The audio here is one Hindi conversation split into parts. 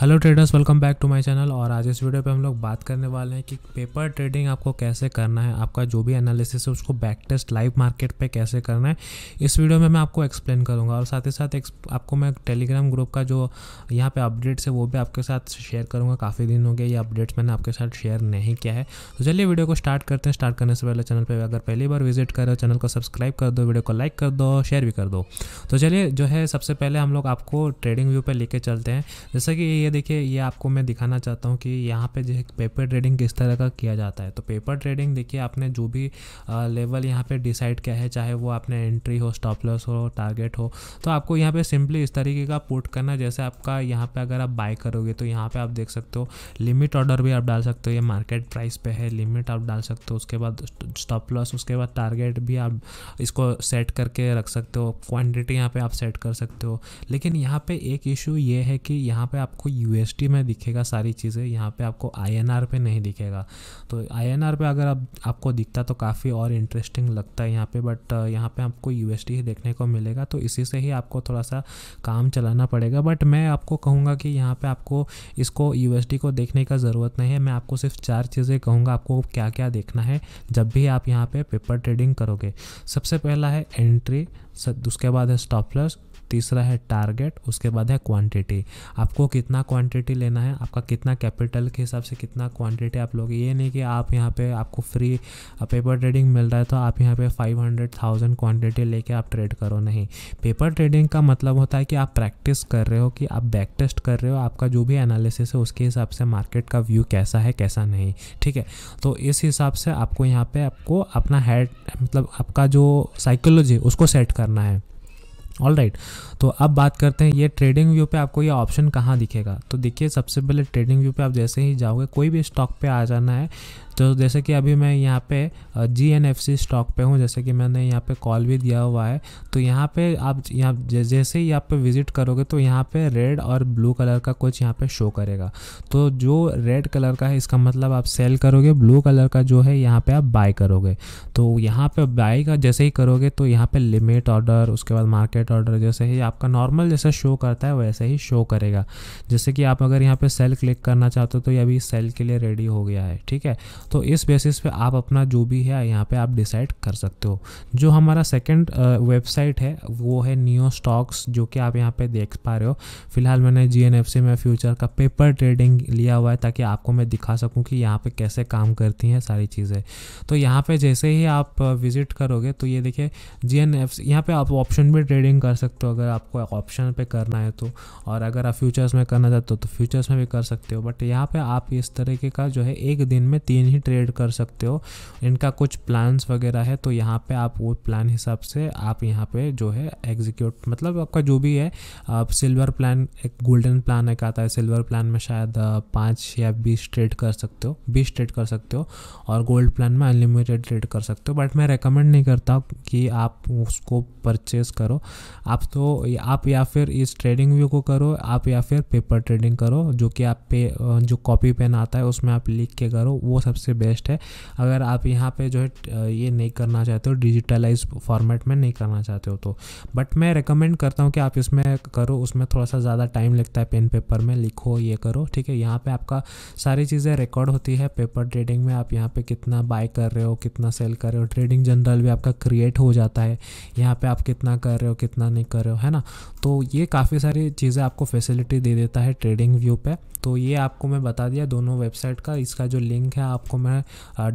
Hello traders welcome back to my channel और आज इस वीडियो पे हम लोग बात करने वाले हैं कि पेपर ट्रेडिंग आपको कैसे करना है आपका जो भी एनालिसिस है उसको बैक टेस्ट लाइव मार्केट पे कैसे करना है इस वीडियो में मैं आपको एक्सप्लेन करूंगा और साथ ही साथ आपको मैं टेलीग्राम ग्रुप का जो यहाँ पे अपडेट्स है वो भी आपके साथ शेयर करूँगा काफ़ी दिन हो गए ये अपडेट्स मैंने आपके साथ शेयर नहीं किया है तो चलिए वीडियो को स्टार्ट करते हैं स्टार्ट करने से पहले चैनल पर अगर पहली बार विजिट करो चैनल को सब्सक्राइब कर दो वीडियो को लाइक कर दो शेयर भी कर दो तो चलिए जो है सबसे पहले हम लोग आपको ट्रेडिंग व्यू पर लेके चलते हैं जैसा कि ये देखिए ये आपको मैं दिखाना चाहता हूँ कि यहाँ पे जो है पेपर ट्रेडिंग किस तरह का किया जाता है तो पेपर ट्रेडिंग देखिए आपने जो भी लेवल यहाँ पे डिसाइड किया है चाहे वो आपने एंट्री हो स्टॉप लॉस हो टारगेट हो तो आपको यहाँ पे सिंपली इस तरीके का पुट करना जैसे आपका यहाँ पे अगर आप बाय करोगे तो यहाँ पे आप देख सकते हो लिमिट ऑर्डर भी आप डाल सकते हो ये मार्केट प्राइस पे है लिमिट आप डाल सकते हो उसके बाद स्टॉप लॉस उसके बाद टारगेट भी आप इसको सेट करके रख सकते हो क्वान्टिटी यहाँ पे आप सेट कर सकते हो लेकिन यहाँ पे एक इशू ये है कि यहाँ पे आपको यू में दिखेगा सारी चीज़ें यहाँ पे आपको आईएनआर पे नहीं दिखेगा तो आईएनआर पे अगर आप आपको दिखता तो काफ़ी और इंटरेस्टिंग लगता है यहाँ पे बट uh, यहाँ पे आपको यू ही देखने को मिलेगा तो इसी से ही आपको थोड़ा सा काम चलाना पड़ेगा बट मैं आपको कहूँगा कि यहाँ पर आपको इसको यू को देखने का ज़रूरत नहीं है मैं आपको सिर्फ चार चीज़ें कहूँगा आपको क्या क्या देखना है जब भी आप यहाँ पर पे पेपर ट्रेडिंग करोगे सबसे पहला है एंट्री उसके बाद है स्टॉपलर्स तीसरा है टारगेट उसके बाद है क्वांटिटी आपको कितना क्वांटिटी लेना है आपका कितना कैपिटल के हिसाब से कितना क्वांटिटी आप लोग ये नहीं कि आप यहाँ पे आपको फ्री पेपर ट्रेडिंग मिल रहा है तो आप यहाँ पे फाइव हंड्रेड थाउजेंड क्वान्टिटी लेके आप ट्रेड करो नहीं पेपर ट्रेडिंग का मतलब होता है कि आप प्रैक्टिस कर रहे हो कि आप बैक टेस्ट कर रहे हो आपका जो भी एनालिसिस है उसके हिसाब से मार्केट का व्यू कैसा है कैसा नहीं ठीक है तो इस हिसाब से आपको यहाँ पे आपको अपना हेड मतलब आपका जो साइकोलॉजी उसको सेट करना है ऑल राइट right. तो अब बात करते हैं ये ट्रेडिंग व्यू पे आपको ये ऑप्शन कहाँ दिखेगा तो देखिए सबसे पहले ट्रेडिंग व्यू पे आप जैसे ही जाओगे कोई भी स्टॉक पे आ जाना है तो जैसे कि अभी मैं यहाँ पे G N F C stock पे हूँ जैसे कि मैंने यहाँ पे कॉल भी दिया हुआ है तो यहाँ पे आप यहाँ जैसे ही आप पे विजिट करोगे तो यहाँ पे रेड और ब्लू कलर का कुछ यहाँ पे शो करेगा तो जो रेड कलर का है इसका मतलब आप सेल करोगे ब्लू कलर का जो है यहाँ पे आप बाय करोगे तो यहाँ पे बाय का जैसे ही करोगे तो यहाँ पे लिमिट ऑर्डर उसके बाद मार्केट मार्केट ऑर्डर जैसे ही आपका नॉर्मल जैसा शो करता है वैसे ही शो करेगा जैसे कि आप अगर यहाँ पे सेल क्लिक करना चाहते हो तो ये अभी सेल के लिए रेडी हो गया है ठीक है तो इस बेसिस पे आप अपना जो भी है यहाँ पे आप डिसाइड कर सकते हो जो हमारा सेकेंड वेबसाइट है वो है न्यू स्टॉक्स जो कि आप यहाँ पर देख पा रहे हो फिलहाल मैंने जी में फ्यूचर का पेपर ट्रेडिंग लिया हुआ है ताकि आपको मैं दिखा सकूँ कि यहाँ पर कैसे काम करती हैं सारी चीज़ें तो यहाँ पर जैसे ही आप विज़िट करोगे तो ये देखिए जी एन एफ यहाँ पे आप ऑप्शन भी ट्रेडिंग कर सकते हो अगर आपको ऑप्शन पे करना है तो और अगर आप फ्यूचर्स में करना चाहते हो तो फ्यूचर्स में भी कर सकते हो बट यहाँ पे आप इस तरीके का जो है एक दिन में तीन ही ट्रेड कर सकते हो इनका कुछ प्लान्स वगैरह है तो यहाँ पे आप वो प्लान हिसाब से आप यहाँ पे जो है एग्जीक्यूट मतलब आपका जो भी है आप सिल्वर प्लान एक गोल्डन प्लान एक आता है सिल्वर प्लान में शायद पाँच या बीस ट्रेड कर सकते हो बीस ट्रेड कर सकते हो और गोल्ड प्लान में अनलिमिटेड ट्रेड कर सकते हो बट मैं रिकमेंड नहीं करता कि आप उसको परचेज़ करो आप तो आप या फिर इस ट्रेडिंग व्यू को करो आप या फिर पेपर ट्रेडिंग करो जो कि आप पे जो कॉपी पेन आता है उसमें आप लिख के करो वो सबसे बेस्ट है अगर आप यहाँ पे जो है ये नहीं करना चाहते हो डिजिटलाइज फॉर्मेट में नहीं करना चाहते हो तो बट मैं रिकमेंड करता हूँ कि आप इसमें करो उसमें थोड़ा सा ज़्यादा टाइम लगता है पेन पेपर में लिखो ये करो ठीक है यहाँ पर आपका सारी चीज़ें रिकॉर्ड होती है पेपर ट्रेडिंग में आप यहाँ पर कितना बाय कर रहे हो कितना सेल कर रहे हो ट्रेडिंग जनरल भी आपका क्रिएट हो जाता है यहाँ पर आप कितना कर रहे हो कितना इतना नहीं कर रहे हो है ना तो ये काफ़ी सारी चीज़ें आपको फैसिलिटी दे देता है ट्रेडिंग व्यू पे तो ये आपको मैं बता दिया दोनों वेबसाइट का इसका जो लिंक है आपको मैं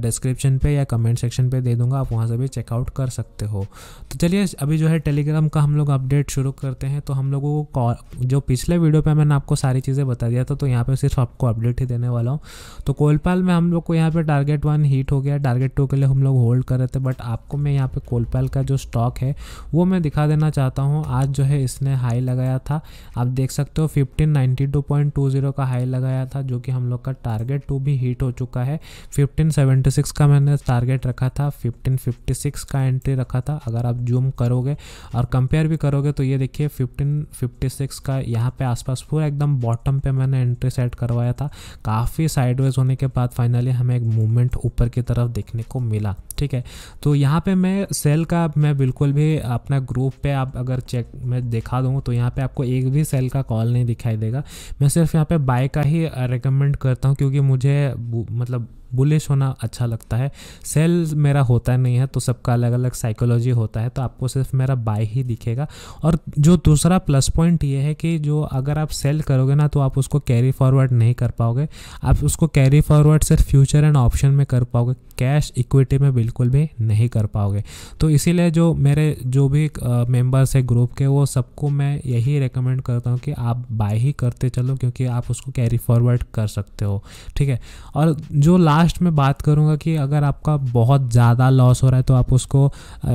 डिस्क्रिप्शन पे या कमेंट सेक्शन पे दे दूंगा आप वहाँ से भी चेकआउट कर सकते हो तो चलिए अभी जो है टेलीग्राम का हम लोग अपडेट शुरू करते हैं तो हम लोगों को जो पिछले वीडियो पर मैंने आपको सारी चीज़ें बता दिया था तो यहाँ पर सिर्फ आपको अपडेट ही देने वाला हूँ तो कोलपाल में हम लोग को यहाँ पर टारगेट वन हीट हो गया टारगेट टू के लिए हम लोग होल्ड कर रहे थे बट आपको मैं यहाँ पर कोलपाल का जो स्टॉक है वो मैं दिखा देना चाह चाहता हूँ आज जो है इसने हाई लगाया था आप देख सकते हो 1592.20 का हाई लगाया था जो कि हम लोग का टारगेट टू भी हिट हो चुका है 1576 का मैंने टारगेट रखा था 1556 का एंट्री रखा था अगर आप जूम करोगे और कंपेयर भी करोगे तो ये देखिए 1556 का यहाँ पे आसपास पूरा एकदम बॉटम पे मैंने एंट्री सेट करवाया था काफ़ी साइडवेज होने के बाद फाइनली हमें एक मूवमेंट ऊपर की तरफ देखने को मिला ठीक है तो यहाँ पे मैं सेल का मैं बिल्कुल भी अपना ग्रुप पे आप अगर चेक मैं दिखा दूँ तो यहाँ पे आपको एक भी सेल का कॉल नहीं दिखाई देगा मैं सिर्फ यहाँ पे बाय का ही रिकमेंड uh, करता हूँ क्योंकि मुझे मतलब बुलिश होना अच्छा लगता है सेल मेरा होता नहीं है तो सबका अलग अलग साइकोलॉजी होता है तो आपको सिर्फ मेरा बाय ही दिखेगा और जो दूसरा प्लस पॉइंट ये है कि जो अगर आप सेल करोगे ना तो आप उसको कैरी फॉरवर्ड नहीं कर पाओगे आप उसको कैरी फॉरवर्ड सिर्फ फ्यूचर एंड ऑप्शन में कर पाओगे कैश इक्विटी में बिल्कुल भी नहीं कर पाओगे तो इसीलिए जो मेरे जो भी मेम्बर्स है ग्रुप के वो सबको मैं यही रिकमेंड करता हूँ कि आप बाय ही करते चलो क्योंकि आप उसको कैरी फॉरवर्ड कर सकते हो ठीक है और जो लास्ट लास्ट में बात करूँगा कि अगर आपका बहुत ज़्यादा लॉस हो रहा है तो आप उसको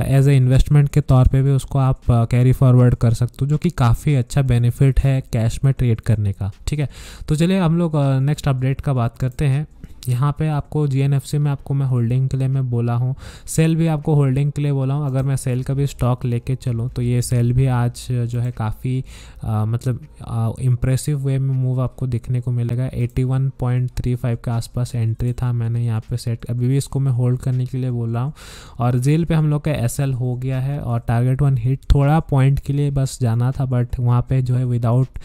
एज ए इन्वेस्टमेंट के तौर पे भी उसको आप कैरी फॉरवर्ड कर सकते हो जो कि काफ़ी अच्छा बेनिफिट है कैश में ट्रेड करने का ठीक है तो चलिए हम लोग नेक्स्ट अपडेट का बात करते हैं यहाँ पे आपको जी में आपको मैं होल्डिंग के लिए मैं बोला हूँ सेल भी आपको होल्डिंग के लिए बोला हूँ अगर मैं सेल का भी स्टॉक लेके चलूँ तो ये सेल भी आज जो है काफ़ी मतलब इम्प्रेसिव वे में मूव आपको देखने को मिलेगा 81.35 के आसपास एंट्री था मैंने यहाँ पे सेट अभी भी इसको मैं होल्ड करने के लिए बोला हूँ और जेल पर हम लोग का एस हो गया है और टारगेट वन हिट थोड़ा पॉइंट के लिए बस जाना था बट वहाँ पर जो है विदाउट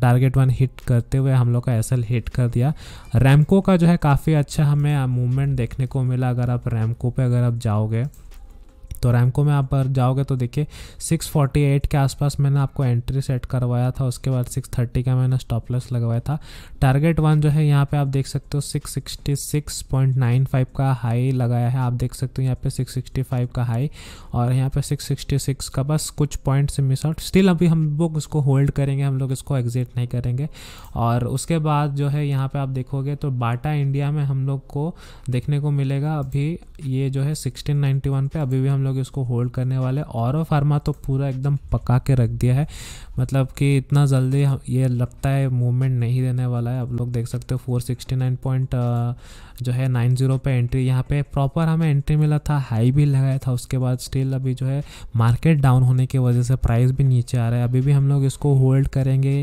टारगेट वन हिट करते हुए हम लोग का एस हिट कर दिया रैमको का जो है काफ़ी काफ़ी अच्छा हमें मूवमेंट देखने को मिला अगर आप रैमको पे अगर आप जाओगे तो रैमको में आप पर जाओगे तो देखिए 648 के आसपास मैंने आपको एंट्री सेट करवाया था उसके बाद 630 का मैंने स्टॉप लॉस लगवाया था टारगेट वन जो है यहाँ पे आप देख सकते हो 666.95 का हाई लगाया है आप देख सकते हो यहाँ पे 665 का हाई और यहाँ पे 666 का बस कुछ पॉइंट से मिस आउट स्टिल अभी हम लोग उसको होल्ड करेंगे हम लोग इसको एग्जिट नहीं करेंगे और उसके बाद जो है यहाँ पर आप देखोगे तो बाटा इंडिया में हम लोग को देखने को मिलेगा अभी ये जो है सिक्सटीन पे अभी भी हम लोग लोग इसको होल्ड करने वाले और फार्मा तो पूरा एकदम पका के रख दिया है मतलब कि इतना जल्दी ये लगता है मूवमेंट नहीं देने वाला है आप लोग देख सकते हो फोर सिक्सटी नाइन पॉइंट जो है नाइन जीरो पे एंट्री यहाँ पे प्रॉपर हमें एंट्री मिला था हाई भी लगाया था उसके बाद स्टिल अभी जो है मार्केट डाउन होने की वजह से प्राइस भी नीचे आ रहा है अभी भी हम लोग इसको होल्ड करेंगे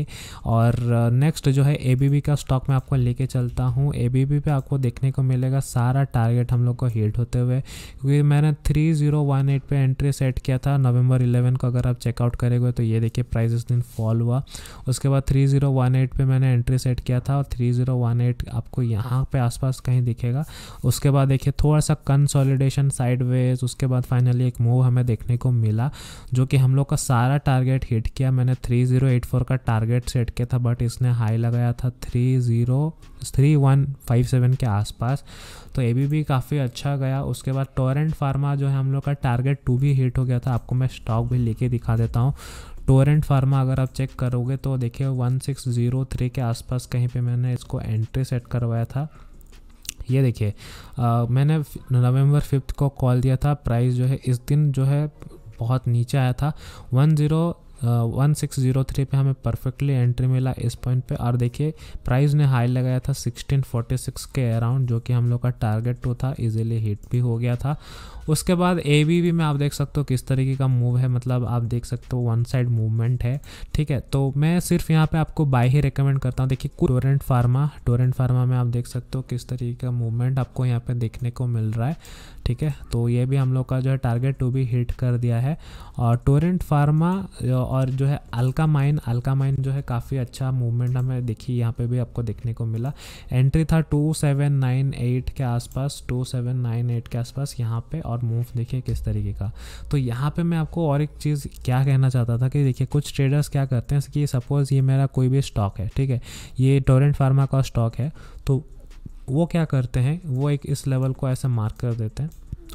और नेक्स्ट जो है ए का स्टॉक मैं आपको लेके चलता हूँ ए बी आपको देखने को मिलेगा सारा टारगेट हम लोग को हीट होते हुए क्योंकि मैंने three zero one eight entry set किया था नवंबर इलेवन को अगर आप चेकआउट करेंगे तो ये देखिए प्राइजेस दिन फॉल हुआ उसके बाद थ्री ज़ीरो वन एट पर मैंने एंट्री सेट किया था और थ्री ज़ीरो वन एट आपको यहाँ पे आसपास कहीं दिखेगा उसके बाद देखिए थोड़ा सा कंसोलिडेशन साइडवेज उसके बाद फाइनली एक मूव हमें देखने को मिला जो कि हम लोग का सारा टारगेट हिट किया मैंने थ्री ज़ीरो एट फोर का टारगेट सेट किया था बट इसने हाई लगाया था three zero three one five seven के आसपास तो ए बी भी काफ़ी अच्छा गया उसके बाद टोरेंट फार्मा जो है हम लोग का टारगेट टू भी हिट हो गया था आपको मैं स्टॉक भी लेके दिखा देता हूँ टोरेंट फार्मा अगर आप चेक करोगे तो देखिए 1603 के आसपास कहीं पे मैंने इसको एंट्री सेट करवाया था ये देखिए मैंने नवंबर फिफ्थ को कॉल दिया था प्राइस जो है इस दिन जो है बहुत नीचे आया था one zero one six zero three पर हमें परफेक्टली एंट्री मिला इस पॉइंट पे और देखिए प्राइस ने हाई लगाया था सिक्सटीन फोर्टी सिक्स के अराउंड जो कि हम लोग का टारगेट टू तो था इजीली हिट भी हो गया था उसके बाद ए वी में आप देख सकते हो किस तरीके का मूव है मतलब आप देख सकते हो वन साइड मूवमेंट है ठीक है तो मैं सिर्फ यहाँ पे आपको बाय ही रिकमेंड करता हूँ देखिए टोरेंट फार्मा टोरेंट फार्मा में आप देख सकते हो किस तरीके का मूवमेंट आपको यहाँ पे देखने को मिल रहा है ठीक है तो ये भी हम लोग का जो है टारगेट टू भी हिट कर दिया है और टोरेंट फार्मा और जो है अल्का माइन अल्का माइन जो है काफ़ी अच्छा मूवमेंट हमें देखी यहाँ पे भी आपको देखने को मिला एंट्री था टू सेवन नाइन एट के आसपास टू सेवन नाइन एट के आसपास यहाँ पे और मूव देखिए किस तरीके का तो यहाँ पे मैं आपको और एक चीज़ क्या कहना चाहता था कि देखिए कुछ ट्रेडर्स क्या करते हैं कि सपोज़ ये मेरा कोई भी स्टॉक है ठीक है ये टोरेंट फार्मा का स्टॉक है तो वो क्या करते हैं वो एक इस लेवल को ऐसे मार्क कर देते हैं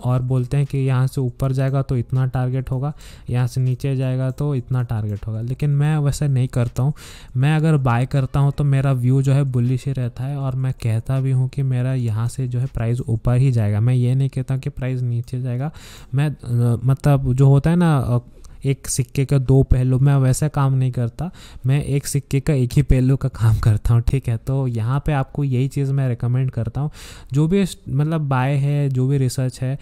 और बोलते हैं कि यहाँ से ऊपर जाएगा तो इतना टारगेट होगा यहाँ से नीचे जाएगा तो इतना टारगेट होगा लेकिन मैं वैसे नहीं करता हूँ मैं अगर बाय करता हूँ तो मेरा व्यू जो है बुलिश ही रहता है और मैं कहता भी हूँ कि मेरा यहाँ से जो है प्राइस ऊपर ही जाएगा मैं ये नहीं कहता कि प्राइस नीचे जाएगा मैं मतलब जो होता है ना एक सिक्के का दो पहलू मैं वैसा काम नहीं करता मैं एक सिक्के का एक ही पहलू का काम करता हूँ ठीक है तो यहाँ पे आपको यही चीज़ मैं रिकमेंड करता हूँ जो भी मतलब बाय है जो भी रिसर्च है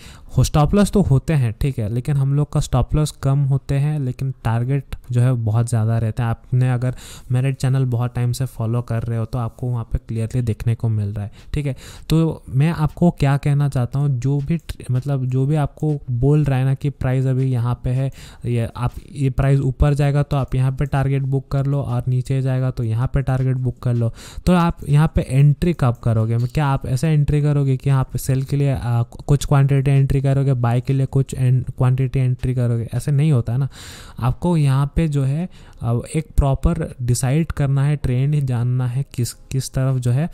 स्टॉपलस तो होते हैं ठीक है लेकिन हम लोग का स्टॉपलस कम होते हैं लेकिन टारगेट जो है बहुत ज़्यादा रहता है आपने अगर मेरे चैनल बहुत टाइम से फॉलो कर रहे हो तो आपको वहाँ पर क्लियरली देखने को मिल रहा है ठीक है तो मैं आपको क्या कहना चाहता हूँ जो भी मतलब जो भी आपको बोल रहा है ना कि प्राइस अभी यहाँ पे है या आप ये प्राइस ऊपर जाएगा तो आप यहाँ पे टारगेट बुक कर लो और नीचे जाएगा तो यहाँ पे टारगेट बुक कर लो तो आप यहाँ पे एंट्री कब करोगे मतलब क्या आप ऐसा एंट्री करोगे कि यहाँ पे सेल के लिए आ, कुछ क्वांटिटी एंट्री करोगे बाय के लिए कुछ क्वांटिटी एंट्री करोगे ऐसे नहीं होता ना आपको यहाँ पर जो है एक प्रॉपर डिसाइड करना है ट्रेंड जानना है किस किस तरफ जो है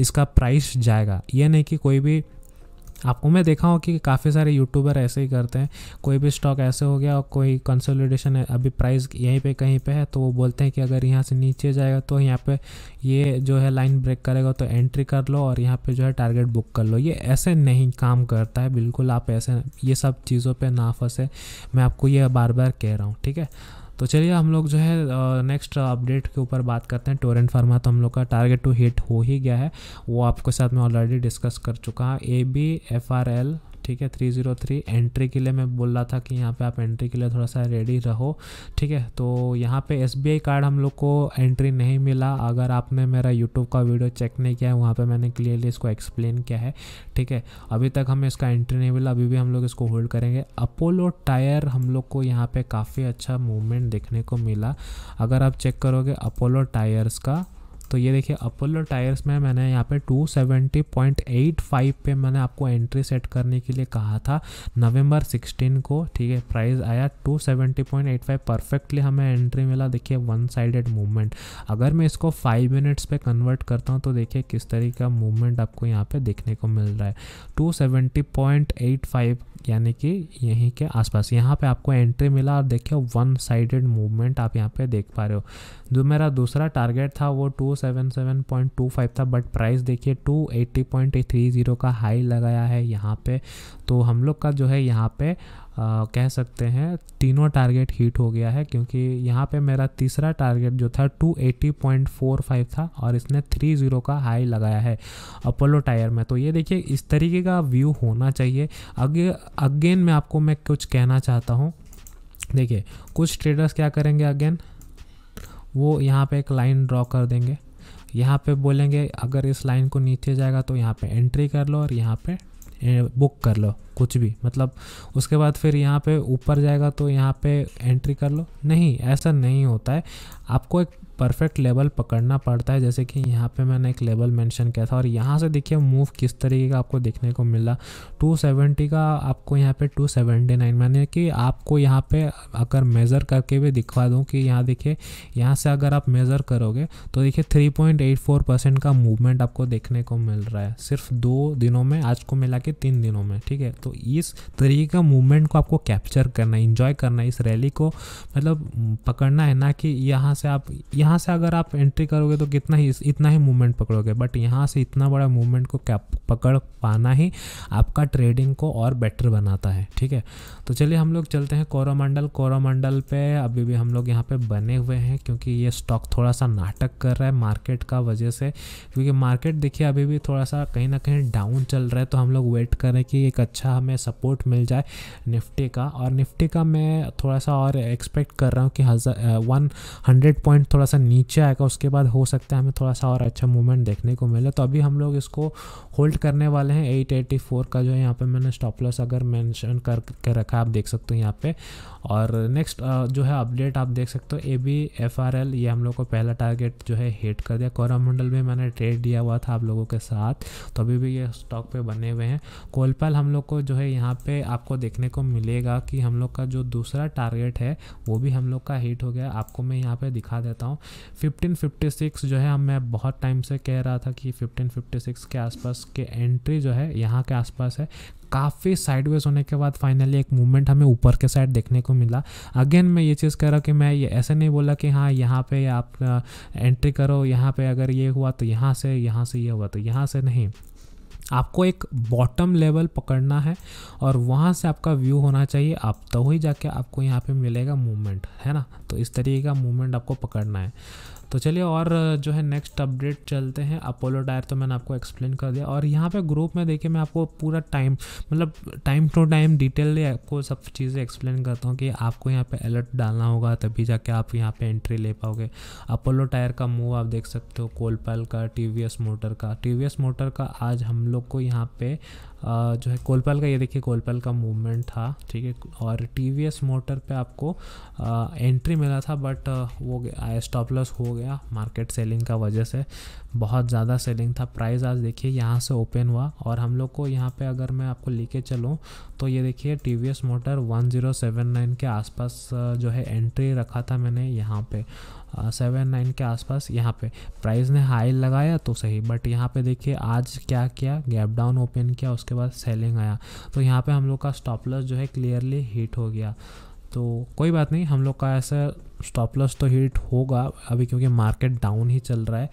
इसका प्राइस जाएगा ये नहीं कि कोई भी आपको मैं देखा हूँ कि काफ़ी सारे यूट्यूबर ऐसे ही करते हैं कोई भी स्टॉक ऐसे हो गया और कोई कंसोलिडेशन है अभी प्राइस यहीं पे कहीं पे है तो वो बोलते हैं कि अगर यहाँ से नीचे जाएगा तो यहाँ पे ये जो है लाइन ब्रेक करेगा तो एंट्री कर लो और यहाँ पे जो है टारगेट बुक कर लो ये ऐसे नहीं काम करता है बिल्कुल आप ऐसे ये सब चीज़ों पर ना फंसे मैं आपको ये बार बार कह रहा हूँ ठीक है तो चलिए हम लोग जो है नेक्स्ट अपडेट के ऊपर बात करते हैं टोरेंट फार्मा तो हम लोग का टारगेट टू हिट हो ही गया है वो आपके साथ मैं ऑलरेडी डिस्कस कर चुका हूँ A B F R L ठीक है थ्री ज़ीरो थ्री एंट्री के लिए मैं बोल रहा था कि यहाँ पे आप एंट्री के लिए थोड़ा सा रेडी रहो ठीक है तो यहाँ पे एस कार्ड हम लोग को एंट्री नहीं मिला अगर आपने मेरा यूट्यूब का वीडियो चेक नहीं किया है वहाँ पर मैंने क्लियरली इसको एक्सप्लेन किया है ठीक है अभी तक हमें इसका एंट्री नहीं मिला अभी भी हम लोग इसको होल्ड करेंगे अपोलो टायर हम लोग को यहाँ पर काफ़ी अच्छा मूवमेंट देखने को मिला अगर आप चेक करोगे अपोलो टायर्स का तो ये देखिए अपोलो टायर्स में मैंने यहाँ पे 270.85 पे मैंने आपको एंट्री सेट करने के लिए कहा था नवंबर 16 को ठीक है प्राइस आया 270.85 परफेक्टली हमें एंट्री मिला देखिए वन साइडेड मूवमेंट अगर मैं इसको फाइव मिनट्स पे कन्वर्ट करता हूँ तो देखिए किस तरीके का मूवमेंट आपको यहाँ पे देखने को मिल रहा है टू यानी कि यहीं के आसपास यहाँ पे आपको एंट्री मिला और देखिए वन साइडेड मूवमेंट आप यहाँ पे देख पा रहे हो जो मेरा दूसरा टारगेट था वो 277.25 था बट प्राइस देखिए 280.30 का हाई लगाया है यहाँ पे तो हम लोग का जो है यहाँ पे कह सकते हैं तीनों टारगेट हिट हो गया है क्योंकि यहाँ पे मेरा तीसरा टारगेट जो था 280.45 था और इसने 30 का हाई लगाया है अपोलो टायर में तो ये देखिए इस तरीके का व्यू होना चाहिए अगे अगेन मैं आपको मैं कुछ कहना चाहता हूँ देखिए कुछ ट्रेडर्स क्या करेंगे अगेन वो यहाँ पे एक लाइन ड्रॉ कर देंगे यहाँ पे बोलेंगे अगर इस लाइन को नीचे जाएगा तो यहाँ पे एंट्री कर लो और यहाँ पे बुक कर लो कुछ भी मतलब उसके बाद फिर यहाँ पे ऊपर जाएगा तो यहाँ पे एंट्री कर लो नहीं ऐसा नहीं होता है आपको एक परफेक्ट लेवल पकड़ना पड़ता है जैसे कि यहाँ पे मैंने एक लेवल मेंशन किया था और यहाँ से देखिए मूव किस तरीके का आपको देखने को मिला 270 का आपको यहाँ पे 279 मैंने कि आपको यहाँ पे अगर मेज़र करके भी दिखवा दूँ कि यहाँ देखिए यहाँ से अगर आप मेज़र करोगे तो देखिए 3.84 परसेंट का मूवमेंट आपको देखने को मिल रहा है सिर्फ दो दिनों में आज को मिला के तीन दिनों में ठीक है तो इस तरीके का मूवमेंट को आपको कैप्चर करना है इंजॉय करना है इस रैली को मतलब पकड़ना है ना कि यहाँ से आप यहाँ यहाँ से अगर आप एंट्री करोगे तो कितना ही इतना ही मूवमेंट पकड़ोगे बट यहाँ से इतना बड़ा मूवमेंट को क्या पकड़ पाना ही आपका ट्रेडिंग को और बेटर बनाता है ठीक है तो चलिए हम लोग चलते हैं कोरोमंडल कोरोमंडल पे अभी भी हम लोग यहाँ पे बने हुए हैं क्योंकि ये स्टॉक थोड़ा सा नाटक कर रहा है मार्केट का वजह से क्योंकि मार्केट देखिए अभी भी थोड़ा सा कहीं ना कहीं डाउन चल रहा है तो हम लोग वेट करें कि एक अच्छा हमें सपोर्ट मिल जाए निफ्टी का और निफ्टी का मैं थोड़ा सा और एक्सपेक्ट कर रहा हूँ कि हज़ार वन हंड्रेड पॉइंट थोड़ा सा सा नीचे आएगा उसके बाद हो सकता है हमें थोड़ा सा और अच्छा मूवमेंट देखने को मिले तो अभी हम लोग इसको होल्ड करने वाले हैं 884 का जो है यहाँ पे मैंने स्टॉप लॉस अगर मेंशन कर के रखा है आप देख सकते हो यहाँ पे और नेक्स्ट जो है अपडेट आप देख सकते हो A B F R L ये हम लोग को पहला टारगेट जो है हिट कर दिया कोरामंडल में मैंने ट्रेड दिया हुआ था आप लोगों के साथ तो अभी भी ये स्टॉक पे बने हुए हैं कोलपाल हम लोग को जो है यहाँ पे आपको देखने को मिलेगा कि हम लोग का जो दूसरा टारगेट है वो भी हम लोग का हिट हो गया आपको मैं यहाँ पे दिखा देता हूँ 1556 जो है हम मैं बहुत टाइम से कह रहा था कि 1556 के आसपास के एंट्री जो है यहाँ के आसपास है काफ़ी साइडवेज होने के बाद फाइनली एक मूवमेंट हमें ऊपर के साइड देखने को मिला अगेन मैं ये चीज़ कह रहा हूँ कि मैं ये ऐसे नहीं बोला कि हाँ यहाँ पे आप एंट्री uh, करो यहाँ पे अगर ये हुआ तो यहाँ से यहाँ से ये हुआ तो यहाँ से नहीं आपको एक बॉटम लेवल पकड़ना है और वहाँ से आपका व्यू होना चाहिए आप तो ही जाके आपको यहाँ पे मिलेगा मूवमेंट है ना तो इस तरीके का मूवमेंट आपको पकड़ना है तो चलिए और जो है नेक्स्ट अपडेट चलते हैं अपोलो टायर तो मैंने आपको एक्सप्लेन कर दिया और यहाँ पे ग्रुप में देखिए मैं आपको पूरा टाइम मतलब टाइम टू टाइम डिटेल आपको सब चीज़ें एक्सप्लेन करता हूँ कि आपको यहाँ पे अलर्ट डालना होगा तभी जाके आप यहाँ पे एंट्री ले पाओगे अपोलो टायर का मूव आप देख सकते हो कोलपाल का टी मोटर का टी मोटर का आज हम लोग को यहाँ पे जो है कोलपल का ये देखिए कोलपल का मूवमेंट था ठीक है और टी मोटर पे आपको एंट्री मिला था बट वो स्टॉप लॉस हो गया मार्केट सेलिंग का वजह से बहुत ज़्यादा सेलिंग था प्राइस आज देखिए यहाँ से ओपन हुआ और हम लोग को यहाँ पे अगर मैं आपको लेके चलूँ तो ये देखिए टी मोटर 1079 के आसपास जो है एंट्री रखा था मैंने यहाँ पे सेवन नाइन के आसपास यहाँ पे प्राइस ने हाई लगाया तो सही बट यहाँ पे देखिए आज क्या किया गैप डाउन ओपन किया उसके बाद सेलिंग आया तो यहाँ पे हम लोग का स्टॉप लॉस जो है क्लियरली हिट हो गया तो कोई बात नहीं हम लोग का ऐसा स्टॉप लॉस तो हिट होगा अभी क्योंकि मार्केट डाउन ही चल रहा है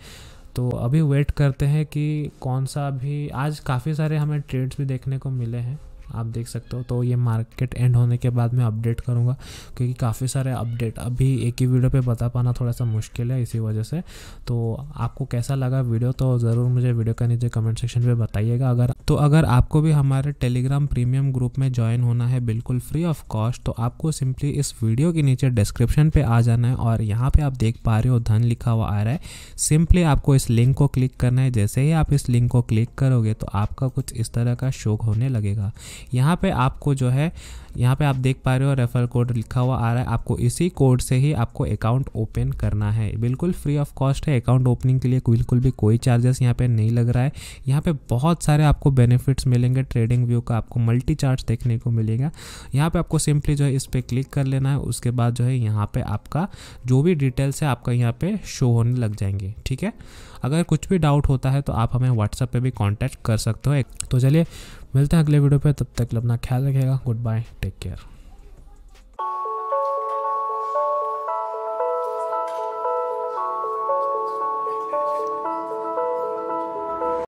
तो अभी वेट करते हैं कि कौन सा अभी आज काफ़ी सारे हमें ट्रेड्स भी देखने को मिले हैं आप देख सकते हो तो ये मार्केट एंड होने के बाद मैं अपडेट करूँगा क्योंकि काफ़ी सारे अपडेट अभी एक ही वीडियो पे बता पाना थोड़ा सा मुश्किल है इसी वजह से तो आपको कैसा लगा वीडियो तो ज़रूर मुझे वीडियो का नीचे कमेंट सेक्शन में बताइएगा अगर तो अगर आपको भी हमारे टेलीग्राम प्रीमियम ग्रुप में ज्वाइन होना है बिल्कुल फ्री ऑफ कॉस्ट तो आपको सिंपली इस वीडियो के नीचे डिस्क्रिप्शन पर आ जाना है और यहाँ पर आप देख पा रहे हो धन लिखा हुआ आ रहा है सिंपली आपको इस लिंक को क्लिक करना है जैसे ही आप इस लिंक को क्लिक करोगे तो आपका कुछ इस तरह का शोक होने लगेगा यहाँ पे आपको जो है यहाँ पे आप देख पा रहे हो रेफर कोड लिखा हुआ आ रहा है आपको इसी कोड से ही आपको अकाउंट ओपन करना है बिल्कुल फ्री ऑफ कॉस्ट है अकाउंट ओपनिंग के लिए बिल्कुल भी कोई चार्जेस यहाँ पे नहीं लग रहा है यहाँ पे बहुत सारे आपको बेनिफिट्स मिलेंगे ट्रेडिंग व्यू का आपको मल्टी चार्ज देखने को मिलेगा यहाँ पर आपको सिंपली जो है इस पर क्लिक कर लेना है उसके बाद जो है यहाँ पर आपका जो भी डिटेल्स है आपका यहाँ पर शो होने लग जाएंगे ठीक है अगर कुछ भी डाउट होता है तो आप हमें व्हाट्सएप पर भी कॉन्टैक्ट कर सकते हो तो चलिए मिलते हैं अगले वीडियो पे तब तक अपना ख्याल रखेगा गुड बाय टेक केयर